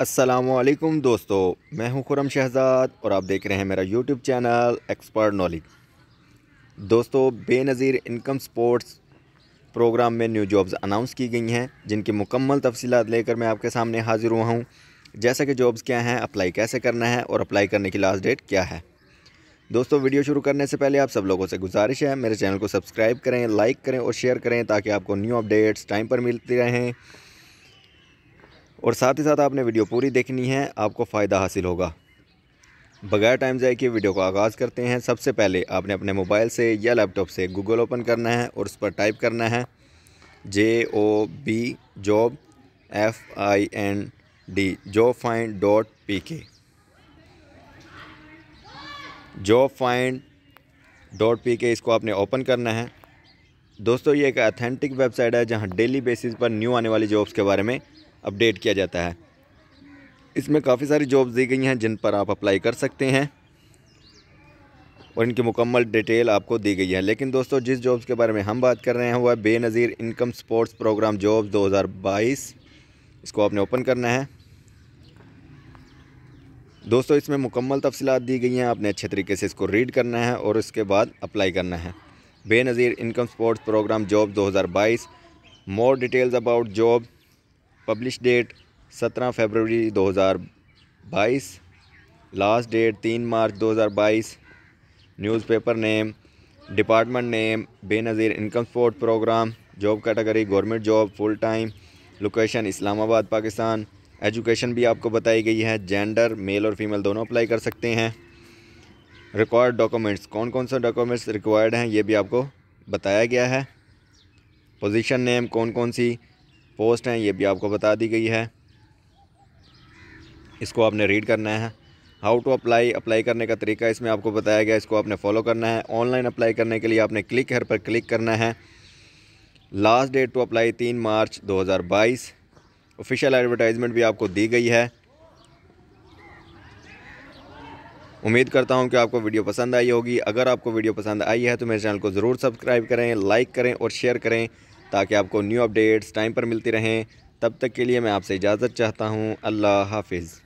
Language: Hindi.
असलकुम दोस्तों मैं हूं खुरम शहजाद और आप देख रहे हैं मेरा यूट्यूब चैनल एक्सपर्ट नॉलेज दोस्तों बेनज़ीर इनकम स्पोर्ट्स प्रोग्राम में न्यू जॉब्स अनाउंस की गई हैं जिनकी मुकम्मल तफसीत लेकर मैं आपके सामने हाज़िर हुआ हूं जैसा कि जॉब्स क्या हैं अप्लाई कैसे करना है और अप्लाई करने की लास्ट डेट क्या है दोस्तों वीडियो शुरू करने से पहले आप सब लोगों से गुजारिश है मेरे चैनल को सब्सक्राइब करें लाइक करें और शेयर करें ताकि आपको न्यू अपडेट्स टाइम पर मिलती रहें और साथ ही साथ आपने वीडियो पूरी देखनी है आपको फ़ायदा हासिल होगा बगैर टाइम जाए कि वीडियो को आगाज़ करते हैं सबसे पहले आपने अपने मोबाइल से या लैपटॉप से गूगल ओपन करना है और उस पर टाइप करना है J O B job F I N D job find dot P K job find dot P K इसको आपने ओपन करना है दोस्तों ये एक अथेंटिक वेबसाइट है जहाँ डेली बेसिस पर न्यू आने वाली जॉब्स के बारे में अपडेट किया जाता है इसमें काफ़ी सारी जॉब्स दी गई हैं जिन पर आप अप्लाई कर सकते हैं और इनकी मुकम्मल डिटेल आपको दी गई है लेकिन दोस्तों जिस जॉब्स के बारे में हम बात कर रहे हैं वह Benazir income sports program jobs 2022 इसको आपने ओपन करना है दोस्तों इसमें मुकम्मल तफसलत दी गई हैं आपने अच्छे तरीके से इसको रीड करना है और उसके बाद अप्लाई करना है Benazir income sports program job 2022 more details about job publish date सत्रह फरवरी 2022 लास्ट डेट तीन मार्च 2022 newspaper name department name Benazir income support program job category government job full time location Islamabad Pakistan education भी आपको बताई गई है जेंडर मेल और फीमेल दोनों अप्लाई कर सकते हैं रिक्वायर्ड डॉक्यूमेंट्स कौन कौन से डॉक्यूमेंट्स रिक्वायर्ड हैं ये भी आपको बताया गया है पोजीशन नेम कौन कौन सी पोस्ट हैं ये भी आपको बता दी गई है इसको आपने रीड करना है हाउ टू अप्लाई अप्लाई करने का तरीका इसमें आपको बताया गया इसको आपने फॉलो करना है ऑनलाइन अप्लाई करने के लिए आपने क्लिक हर पर क्लिक करना है लास्ट डेट टू अप्लाई तीन मार्च 2022 ऑफिशियल एडवर्टाइजमेंट भी आपको दी गई है उम्मीद करता हूं कि आपको वीडियो पसंद आई होगी अगर आपको वीडियो पसंद आई है तो मेरे चैनल को ज़रूर सब्सक्राइब करें लाइक करें और शेयर करें ताकि आपको न्यू अपडेट्स टाइम पर मिलती रहें तब तक के लिए मैं आपसे इजाज़त चाहता हूँ अल्लाह हाफिज़